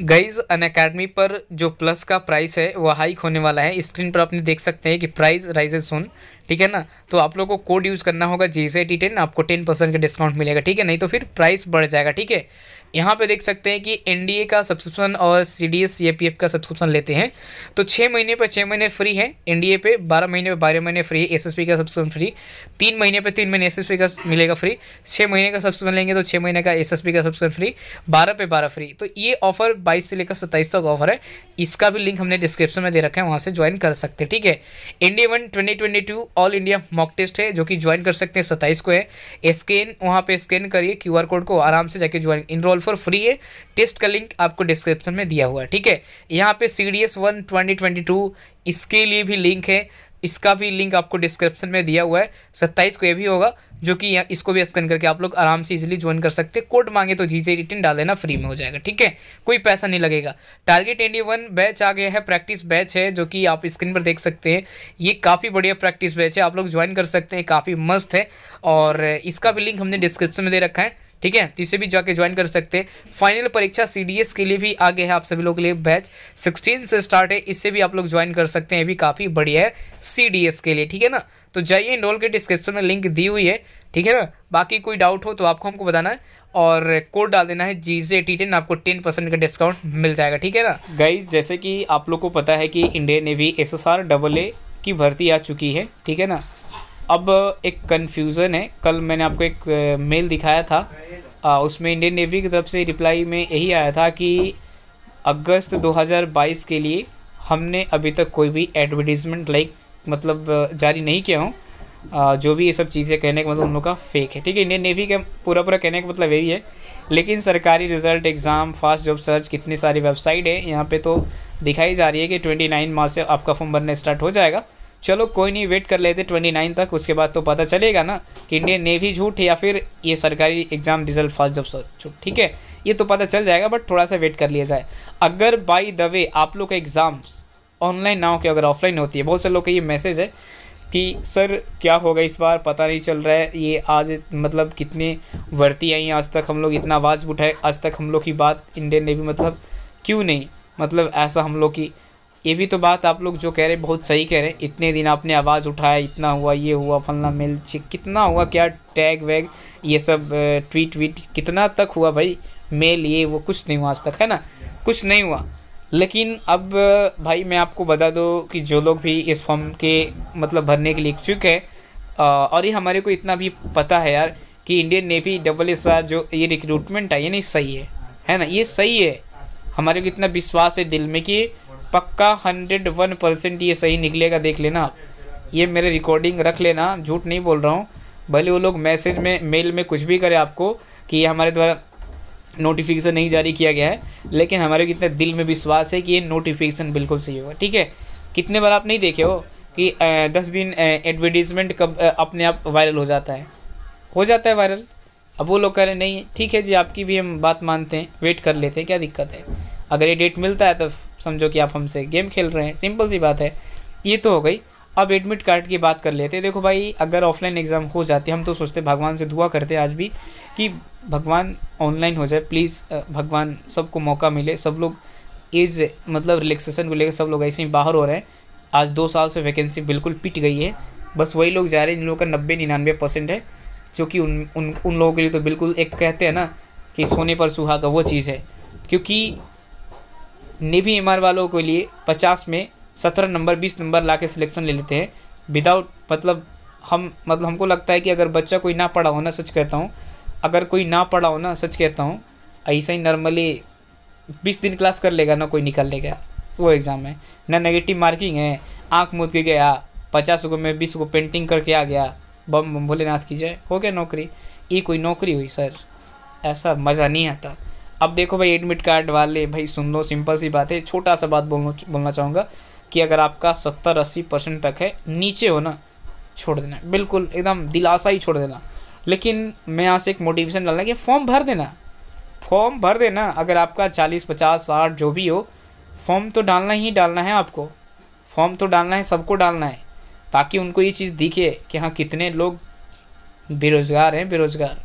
guys अन academy पर जो plus का प्राइस है वह हाइक होने वाला है स्क्रीन पर आपने देख सकते हैं कि प्राइस राइजेस सोन ठीक है ना तो आप लोगों को कोड यूज़ करना होगा जी सी टी टेन आपको टेन परसेंट का डिस्काउंट मिलेगा ठीक है नहीं तो फिर प्राइस बढ़ जाएगा ठीक है यहाँ पे देख सकते हैं कि एन डी ए का सब्सक्रिप्शन और C D S C A P F का सब्सक्रिप्शन लेते हैं तो छः महीने पर छः महीने फ्री है एन डी ए पे बारह महीने पर बारह महीने फ्री है एस एस पी का सब्सक्रिप्शन फ्री तीन महीने पर तीन महीने एस एस पी का मिलेगा फ्री छः महीने का सब्सक्रिप्शन लेंगे तो छः महीने का एस एस पी का सब्सक्रिप्शन फ्री बारह पे बारह फ्री तो ये ऑफर बाईस से लेकर सत्ताईस तक ऑफर है इसका भी लिंक हमने डिस्क्रिप्शन में दे रखा है वहाँ से ज्वाइन कर सकते हैं ठीक है N D A one twenty twenty two all India mock test है जो कि ज्वाइन कर सकते हैं सत्ताईस को है स्कैन वहाँ पे स्कैन करिए क्यूआर कोड को आराम से जाके ज्वाइन इनरोल फॉर फ्री है टेस्ट का लिंक आपको डिस्क्रिप्शन में दिया हुआ है ठीक है यहाँ पे C D S one twenty twenty two इसके लिए भी लिंक है इसका भी लिंक आपको डिस्क्रिप्शन में दिया हुआ है सत्ताईस को ये भी होगा जो कि इसको भी स्कैन करके आप लोग आराम से इजीली ज्वाइन कर सकते हैं कोड मांगे तो जी जे रिटर्न डाल देना फ्री में हो जाएगा ठीक है कोई पैसा नहीं लगेगा टारगेट एंडी वन बैच आ गया है प्रैक्टिस बैच है जो कि आप स्क्रीन पर देख सकते हैं ये काफ़ी बढ़िया प्रैक्टिस बैच है आप लोग ज्वाइन कर सकते हैं काफ़ी मस्त है और इसका भी लिंक हमने डिस्क्रिप्शन में दे रखा है ठीक है तो इसे भी जाके ज्वाइन कर सकते हैं फाइनल परीक्षा सीडीएस के लिए भी आगे है आप सभी लोगों के लिए बैच सिक्सटीन से स्टार्ट है इससे भी आप लोग ज्वाइन कर सकते हैं ये भी काफ़ी बढ़िया है सीडीएस के लिए ठीक है ना तो जाइए इनरोल के डिस्क्रिप्शन में लिंक दी हुई है ठीक है ना बाकी कोई डाउट हो तो आपको हमको बताना है और कोड डाल देना है जी जे टी टेन आपको टेन परसेंट का डिस्काउंट मिल जाएगा ठीक है ना गाइज जैसे कि आप लोग को पता है कि Indian Navy S S R double A की भर्ती आ चुकी है ठीक है ना अब एक कन्फ्यूज़न है कल मैंने आपको एक मेल दिखाया था आ, उसमें इंडियन नेवी की तरफ से रिप्लाई में यही आया था कि अगस्त 2022 के लिए हमने अभी तक कोई भी एडवर्टीज़मेंट लाइक मतलब जारी नहीं किया हूँ जो भी ये सब चीज़ें कहने का मतलब उन लोग का फेक है ठीक है इंडियन नेवी का पूरा पूरा कहने का मतलब यही है लेकिन Sarkari result exam fast job search कितनी सारी वेबसाइट है यहाँ पे तो दिखाई जा रही है कि 29 मार्च से आपका फॉर्म भरना स्टार्ट हो जाएगा चलो कोई नहीं वेट कर लेते ट्वेंटी नाइन तक उसके बाद तो पता चलेगा ना कि इंडियन नेवी झूठ या फिर ये सरकारी एग्ज़ाम रिजल्ट फर्स्ट जब झूठ ठीक है ये तो पता चल जाएगा बट थोड़ा सा वेट कर लिया जाए अगर बाई द वे आप लोग का एग्ज़ाम्स ऑनलाइन ना हो के अगर ऑफलाइन होती है बहुत से लोग का ये मैसेज है कि सर क्या होगा इस बार पता नहीं चल रहा है ये आज मतलब कितनी वर्ती आई आज तक हम लोग इतना आवाज़ उठाए आज तक हम लोग की बात इंडियन नेवी मतलब क्यों नहीं मतलब ऐसा हम लोग की ये भी तो बात आप लोग जो कह रहे बहुत सही कह रहे हैं इतने दिन आपने आवाज़ उठाया इतना हुआ ये हुआ फलना मिल कितना हुआ क्या टैग वैग ये सब ट्वीट वीट कितना तक हुआ भाई मेल ये वो कुछ नहीं हुआ आज तक है ना कुछ नहीं हुआ लेकिन अब भाई मैं आपको बता दूँ कि जो लोग भी इस फॉर्म के मतलब भरने के लिए इच्छुक है और ये हमारे को इतना भी पता है यार कि Indian Navy double S R जो ये रिक्रूटमेंट है ये नहीं सही है है ना ये सही है हमारे को इतना विश्वास है दिल में कि पक्का हंड्रेड वन परसेंट ये सही निकलेगा देख लेना ये मेरे रिकॉर्डिंग रख लेना झूठ नहीं बोल रहा हूँ भले वो लोग मैसेज में मेल में कुछ भी करें आपको कि ये हमारे द्वारा नोटिफिकेशन नहीं जारी किया गया है लेकिन हमारे कितने दिल में विश्वास है कि ये नोटिफिकेशन बिल्कुल सही होगा ठीक है कितने बार आप नहीं देखे हो कि दस दिन एडवर्टीजमेंट कब अपने आप वायरल हो जाता है हो जाता है वायरल अब वो लोग कह रहे नहीं ठीक है जी आपकी भी हम बात मानते हैं वेट कर लेते हैं क्या दिक्कत है अगर ये डेट मिलता है तो समझो कि आप हमसे गेम खेल रहे हैं सिंपल सी बात है ये तो हो गई अब एडमिट कार्ड की बात कर लेते हैं देखो भाई अगर ऑफलाइन एग्ज़ाम हो जाती हम तो सोचते भगवान से दुआ करते आज भी कि भगवान ऑनलाइन हो जाए प्लीज़ भगवान सबको मौका मिले सब लोग एज मतलब रिलैक्सेशन को लेकर सब लोग ऐसे ही बाहर हो रहे हैं आज दो साल से वैकेंसी बिल्कुल पिट गई है बस वही लोग जा रहे हैं जिन लोगों का नब्बे निन्यानवे परसेंट है जो कि उन उन उन लोगों के लिए तो बिल्कुल एक कहते हैं ना कि सोने पर सुहागा वो चीज़ है क्योंकि नेवी एम वालों के लिए पचास में सत्रह नंबर बीस नंबर ला के सिलेक्शन ले लेते हैं विदाउट मतलब हम मतलब हमको लगता है कि अगर बच्चा कोई ना पढ़ा हो ना सच कहता हूँ अगर कोई ना पढ़ा हो ना सच कहता हूँ ऐसा ही नॉर्मली बीस दिन क्लास कर लेगा ना कोई निकल लेगा वो एग्ज़ाम है ना नेगेटिव मार्किंग है आँख मूद के गया पचास गो में बीस गो पेंटिंग करके आ गया बम बम भोलेनाथ की जाए हो गया नौकरी ये कोई नौकरी हुई सर ऐसा मज़ा नहीं आता अब देखो भाई एडमिट कार्ड वाले भाई सुन लो सिंपल सी बात है छोटा सा बात बोलना बोलना चाहूँगा कि अगर आपका सत्तर अस्सी परसेंट तक है नीचे हो ना छोड़ देना बिल्कुल एकदम दिलासा ही छोड़ देना लेकिन मैं यहाँ से एक मोटिवेशन डालना कि फॉर्म भर देना फॉर्म भर देना अगर आपका चालीस पचास साठ जो भी हो फॉर्म तो डालना ही डालना है आपको फॉर्म तो डालना है सबको डालना है ताकि उनको ये चीज़ दिखे कि हाँ कितने लोग बेरोज़गार हैं बेरोज़गार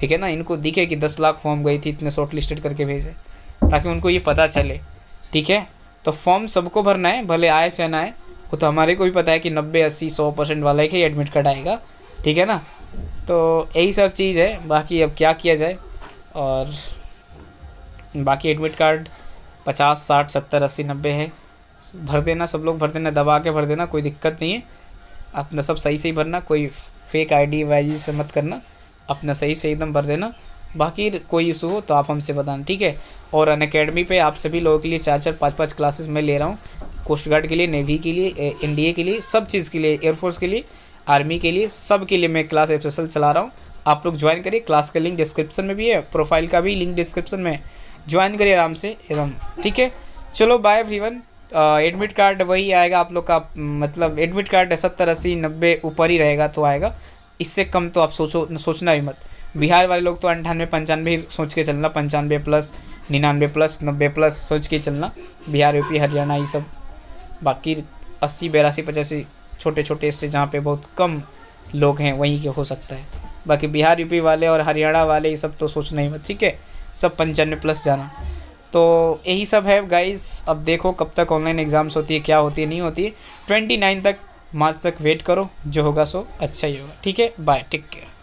ठीक है ना इनको दिखे कि दस लाख फॉर्म गई थी इतने शॉर्ट लिस्टेड करके भेजे ताकि उनको ये पता चले ठीक है तो फॉर्म सबको भरना है भले आए चाहे ना आए वो तो हमारे को भी पता है कि नब्बे अस्सी सौ परसेंट वाला ही एडमिट कार्ड आएगा ठीक है ना तो यही सब चीज़ है बाकी अब क्या किया जाए और बाकी एडमिट कार्ड पचास साठ सत्तर अस्सी नब्बे है भर देना सब लोग भर देना दबा के भर देना कोई दिक्कत नहीं है अपना सब सही से ही भरना कोई फेक आईडी डी से मत करना अपना सही सही नंबर देना बाकी कोई इशू हो तो आप हमसे बताना ठीक है और अन अकेडमी पर आप सभी लोगों के लिए चार चार पाँच पाँच क्लासेस मैं ले रहा हूँ कोस्ट गार्ड के लिए नेवी के लिए एनडीए के लिए सब चीज़ के लिए एयरफोर्स के लिए आर्मी के लिए सब के लिए मैं क्लास एफ चला रहा हूँ आप लोग ज्वाइन करिए क्लास का लिंक डिस्क्रिप्शन में भी है प्रोफाइल का भी लिंक डिस्क्रिप्शन में ज्वाइन करिए आराम से एकदम ठीक है चलो बाय एवरीवन एडमिट कार्ड वही आएगा आप लोग का मतलब एडमिट कार्ड सत्तर अस्सी नब्बे ऊपर ही रहेगा तो आएगा इससे कम तो आप सोचो सोचना भी मत बिहार वाले लोग तो अंठानवे पंचानवे सोच के चलना पंचानवे प्लस निन्यानवे प्लस नब्बे प्लस सोच के चलना बिहार यूपी हरियाणा ये सब बाकी अस्सी बयासी पचासी छोटे छोटे स्टेट जहाँ पे बहुत कम लोग हैं वहीं के हो सकता है बाकी बिहार यूपी वाले और हरियाणा वाले ये सब तो सोचना ही मत ठीक है सब पंचानवे प्लस जाना तो यही सब है गाइस अब देखो कब तक ऑनलाइन एग्ज़ाम्स होती है क्या होती है नहीं होती ट्वेंटी नाइन तक मार्च तक वेट करो जो होगा सो अच्छा ही होगा ठीक है बाय टेक केयर